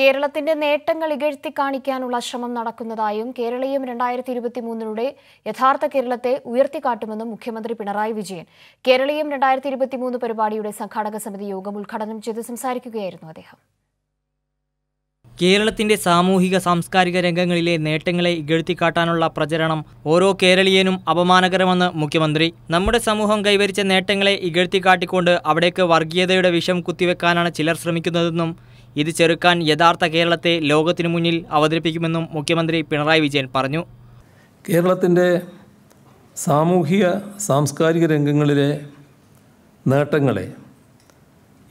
കേരളത്തിന്റെ നേട്ടങ്ങൾ ഇകഴ്ത്തി കാണിക്കാനുള്ള ശ്രമം നടക്കുന്നതായും കേരളീയം രണ്ടായിരത്തി ഇരുപത്തി മൂന്നിലൂടെ യഥാർത്ഥ കേരളത്തെ ഉയർത്തിക്കാട്ടുമെന്നും മുഖ്യമന്ത്രി പിണറായി വിജയൻ കേരളീയം രണ്ടായിരത്തി ഇരുപത്തി മൂന്ന് പരിപാടിയുടെ സംഘാടക സമിതി യോഗം ഉദ്ഘാടനം ചെയ്ത് സംസാരിക്കുകയായിരുന്നു അദ്ദേഹം കേരളത്തിന്റെ സാമൂഹിക സാംസ്കാരിക രംഗങ്ങളിലെ നേട്ടങ്ങളെ ഇകഴ്ത്തിക്കാട്ടാനുള്ള പ്രചരണം ഓരോ കേരളീയനും അപമാനകരമെന്ന് മുഖ്യമന്ത്രി നമ്മുടെ സമൂഹം കൈവരിച്ച നേട്ടങ്ങളെ ഇകഴ്ത്തിക്കാട്ടിക്കൊണ്ട് അവിടേക്ക് വർഗീയതയുടെ വിഷം കുത്തിവെക്കാനാണ് ചിലർ ശ്രമിക്കുന്നതെന്നും ഇത് ചെറുക്കാൻ യഥാർത്ഥ കേരളത്തെ ലോകത്തിനു മുന്നിൽ അവതരിപ്പിക്കുമെന്നും മുഖ്യമന്ത്രി പിണറായി വിജയൻ പറഞ്ഞു കേരളത്തിൻ്റെ സാമൂഹിക സാംസ്കാരിക രംഗങ്ങളിലെ നേട്ടങ്ങളെ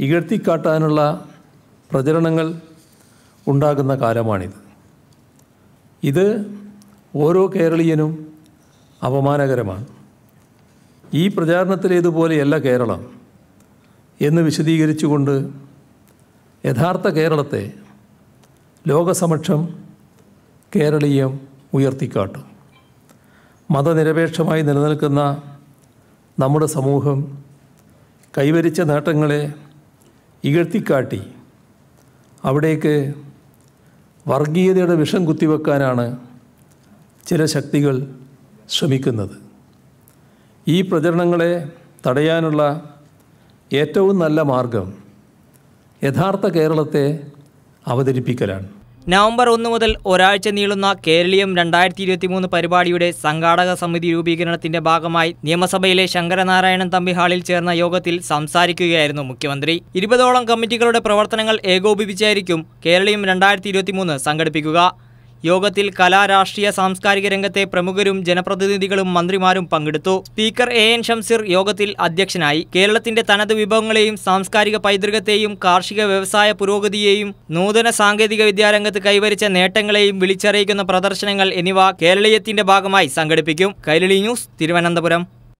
ഇകഴ്ത്തിക്കാട്ടാനുള്ള പ്രചരണങ്ങൾ ഉണ്ടാകുന്ന കാലമാണിത് ഇത് ഓരോ കേരളീയനും അപമാനകരമാണ് ഈ പ്രചാരണത്തിലേതുപോലെയല്ല കേരളം എന്ന് വിശദീകരിച്ചുകൊണ്ട് യഥാർത്ഥ കേരളത്തെ ലോകസമക്ഷം കേരളീയം ഉയർത്തിക്കാട്ടും മതനിരപേക്ഷമായി നിലനിൽക്കുന്ന നമ്മുടെ സമൂഹം കൈവരിച്ച നേട്ടങ്ങളെ ഇകഴ്ത്തിക്കാട്ടി അവിടേക്ക് വർഗീയതയുടെ വിഷം കുത്തിവെക്കാനാണ് ചില ശക്തികൾ ശ്രമിക്കുന്നത് ഈ പ്രചരണങ്ങളെ തടയാനുള്ള ഏറ്റവും നല്ല മാർഗം യഥാർത്ഥ കേരളത്തെ അവതരിപ്പിക്കലാണ് നവംബർ ഒന്ന് മുതൽ ഒരാഴ്ച നീളുന്ന കേരളീയം രണ്ടായിരത്തി ഇരുപത്തി മൂന്ന് പരിപാടിയുടെ സംഘാടക സമിതി രൂപീകരണത്തിന്റെ ഭാഗമായി നിയമസഭയിലെ ശങ്കരനാരായണൻ തമ്പി ഹാളിൽ ചേർന്ന യോഗത്തിൽ സംസാരിക്കുകയായിരുന്നു മുഖ്യമന്ത്രി ഇരുപതോളം കമ്മിറ്റികളുടെ പ്രവർത്തനങ്ങൾ ഏകോപിപ്പിച്ചായിരിക്കും കേരളീയം രണ്ടായിരത്തി സംഘടിപ്പിക്കുക യോഗത്തിൽ കലാ രാഷ്ട്രീയ സാംസ്കാരിക രംഗത്തെ പ്രമുഖരും ജനപ്രതിനിധികളും മന്ത്രിമാരും പങ്കെടുത്തു സ്പീക്കർ എ എൻ ഷംസിർ യോഗത്തിൽ അധ്യക്ഷനായി കേരളത്തിന്റെ തനത് വിഭവങ്ങളെയും സാംസ്കാരിക പൈതൃകത്തെയും കാർഷിക വ്യവസായ പുരോഗതിയെയും നൂതന സാങ്കേതിക വിദ്യാരംഗത്ത് കൈവരിച്ച നേട്ടങ്ങളെയും വിളിച്ചറിയിക്കുന്ന പ്രദർശനങ്ങൾ എന്നിവ കേരളീയത്തിന്റെ ഭാഗമായി സംഘടിപ്പിക്കും കൈരളി ന്യൂസ് തിരുവനന്തപുരം